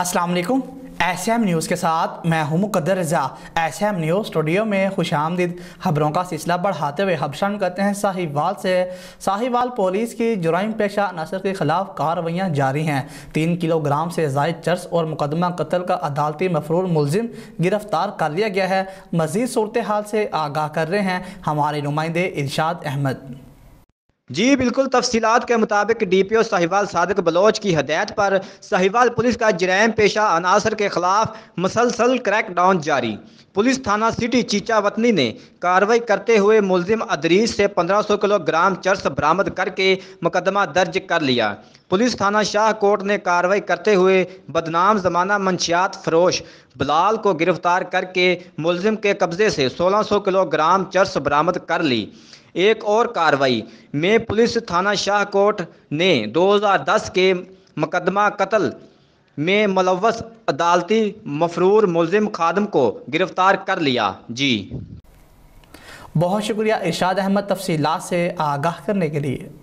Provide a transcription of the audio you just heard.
अस्सलाम वालेकुम S M news के साथ मैं हूं Muqaddar Raza S M news studio में खुश आमदीद खबरों का सिलसिला बढ़ाते हुए हबशन करते हैं साहिवाल से साहिवाल पुलिस की जुराइम पेशा नसर के खिलाफ कार्रवाइयाँ जारी हैं तीन किलोग्राम से जायद चर्स और मुकदमा कत्ल का अदालती मफरूर मुलजिम गिरफ्तार कर लिया गया है मजीद सूरत हाल से आगाह कर रहे हैं हमारे नुमाइंदे इर्शाद अहमद जी बिल्कुल तफसीत के मुताबिक D P O Sahiwal Sadiq Baloch की हदायत पर साहिवाल पुलिस का जराम पेशा अनासर के खिलाफ मसलसल क्रैक डाउन जारी पुलिस थाना सिटी चीचा वतनी ने कार्रवाई करते हुए मुलजिम अदरीस से 1500 किलोग्राम चर्स बरामद करके मुकदमा दर्ज कर लिया पुलिस थाना शाहकोट ने कार्रवाई करते हुए बदनाम जमाना मंशियात फरोश बलाल को गिरफ्तार करके मुलजिम के कब्जे से 1600 किलोग्राम चर्स बरामद कर ली एक और कार्रवाई में पुलिस थाना शाहकोट ने 2010 के मुकदमा कत्ल में मुलवस अदालती मफरूर मुलिम खादम को गिरफ्तार कर लिया जी बहुत शुक्रिया इरशाद अहमद तफसीलात से आगाह करने के लिए